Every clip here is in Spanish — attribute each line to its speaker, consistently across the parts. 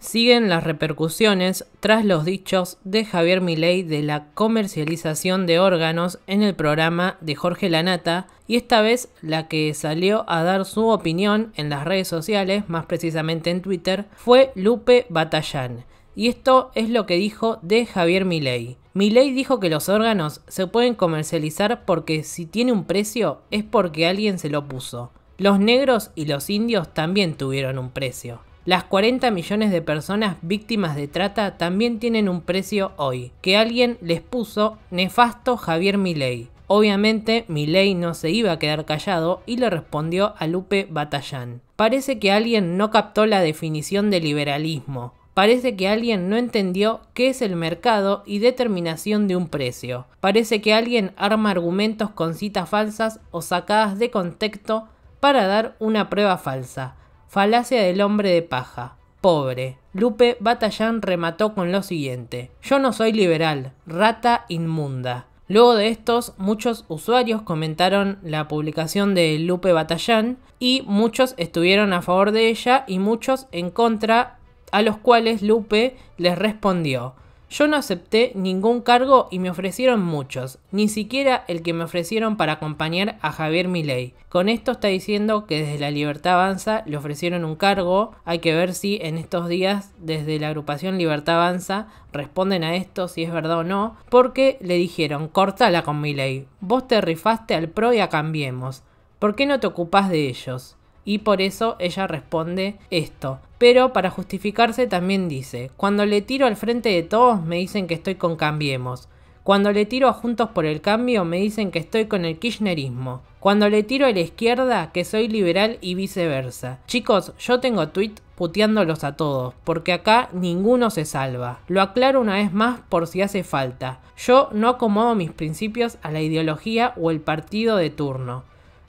Speaker 1: siguen las repercusiones tras los dichos de Javier Milei de la comercialización de órganos en el programa de Jorge Lanata y esta vez la que salió a dar su opinión en las redes sociales, más precisamente en Twitter, fue Lupe Batallán. Y esto es lo que dijo de Javier Milei. Milei dijo que los órganos se pueden comercializar porque si tiene un precio es porque alguien se lo puso. Los negros y los indios también tuvieron un precio. Las 40 millones de personas víctimas de trata también tienen un precio hoy, que alguien les puso nefasto Javier Milei. Obviamente Milei no se iba a quedar callado y le respondió a Lupe Batallán. Parece que alguien no captó la definición de liberalismo. Parece que alguien no entendió qué es el mercado y determinación de un precio. Parece que alguien arma argumentos con citas falsas o sacadas de contexto para dar una prueba falsa. Falacia del hombre de paja. Pobre. Lupe Batallán remató con lo siguiente. Yo no soy liberal. Rata inmunda. Luego de estos, muchos usuarios comentaron la publicación de Lupe Batallán y muchos estuvieron a favor de ella y muchos en contra, a los cuales Lupe les respondió. Yo no acepté ningún cargo y me ofrecieron muchos, ni siquiera el que me ofrecieron para acompañar a Javier Milei. Con esto está diciendo que desde la Libertad Avanza le ofrecieron un cargo, hay que ver si en estos días desde la agrupación Libertad Avanza responden a esto si es verdad o no, porque le dijeron, cortala con Milei, vos te rifaste al PRO y a Cambiemos, ¿por qué no te ocupás de ellos? Y por eso ella responde esto pero para justificarse también dice, cuando le tiro al frente de todos me dicen que estoy con Cambiemos. Cuando le tiro a Juntos por el Cambio me dicen que estoy con el Kirchnerismo. Cuando le tiro a la izquierda que soy liberal y viceversa. Chicos, yo tengo tweet puteándolos a todos, porque acá ninguno se salva. Lo aclaro una vez más por si hace falta. Yo no acomodo mis principios a la ideología o el partido de turno.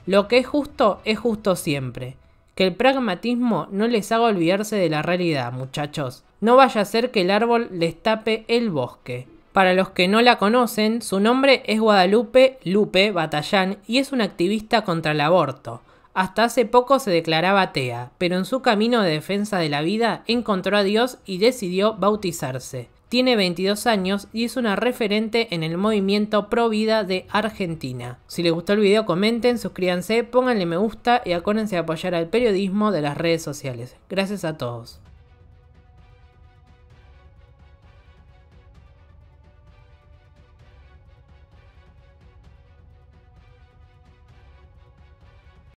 Speaker 1: Lo que es justo es justo siempre. Que el pragmatismo no les haga olvidarse de la realidad, muchachos. No vaya a ser que el árbol les tape el bosque. Para los que no la conocen, su nombre es Guadalupe Lupe Batallán y es una activista contra el aborto. Hasta hace poco se declaraba atea, pero en su camino de defensa de la vida encontró a Dios y decidió bautizarse. Tiene 22 años y es una referente en el movimiento pro vida de Argentina. Si les gustó el video comenten, suscríbanse, pónganle me gusta y acuérdense de apoyar al periodismo de las redes sociales. Gracias a todos.